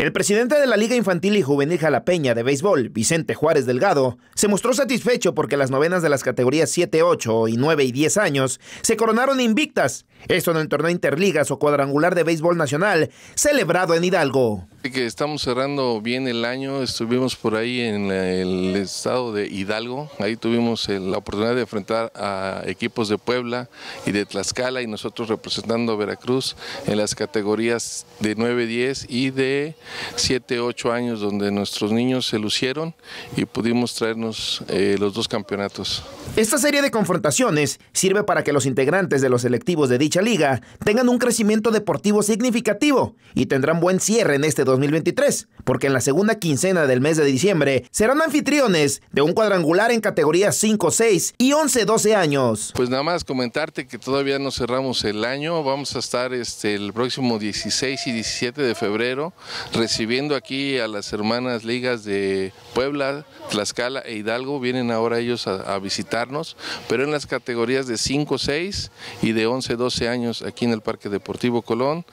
El presidente de la Liga Infantil y Juvenil Jalapeña de Béisbol, Vicente Juárez Delgado, se mostró satisfecho porque las novenas de las categorías 7, 8 y 9 y 10 años se coronaron invictas esto en el torneo Interligas o cuadrangular de béisbol nacional celebrado en Hidalgo. Que estamos cerrando bien el año, estuvimos por ahí en el estado de Hidalgo, ahí tuvimos la oportunidad de enfrentar a equipos de Puebla y de Tlaxcala y nosotros representando a Veracruz en las categorías de 9, 10 y de 7, 8 años donde nuestros niños se lucieron y pudimos traernos eh, los dos campeonatos. Esta serie de confrontaciones sirve para que los integrantes de los selectivos de dicha liga tengan un crecimiento deportivo significativo y tendrán buen cierre en este 2023, porque en la segunda quincena del mes de diciembre serán anfitriones de un cuadrangular en categorías 5, 6 y 11, 12 años. Pues nada más comentarte que todavía no cerramos el año, vamos a estar este, el próximo 16 y 17 de febrero recibiendo aquí a las hermanas ligas de Puebla, Tlaxcala e Hidalgo, vienen ahora ellos a, a visitarnos, pero en las categorías de 5, 6 y de 11, 12 años aquí en el Parque Deportivo Colón,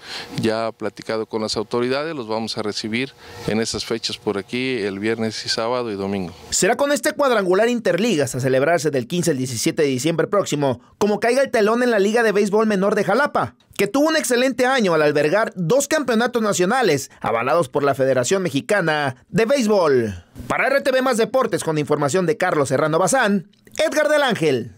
ya ha platicado con las autoridades, los vamos a recibir en esas fechas por aquí el viernes y sábado y domingo. Será con este cuadrangular Interligas a celebrarse del 15 al 17 de diciembre próximo, como caiga el telón en la Liga de Béisbol Menor de Jalapa, que tuvo un excelente año al albergar dos campeonatos nacionales avalados por la Federación Mexicana de Béisbol. Para RTV Más Deportes con información de Carlos Serrano Bazán, Edgar del Ángel.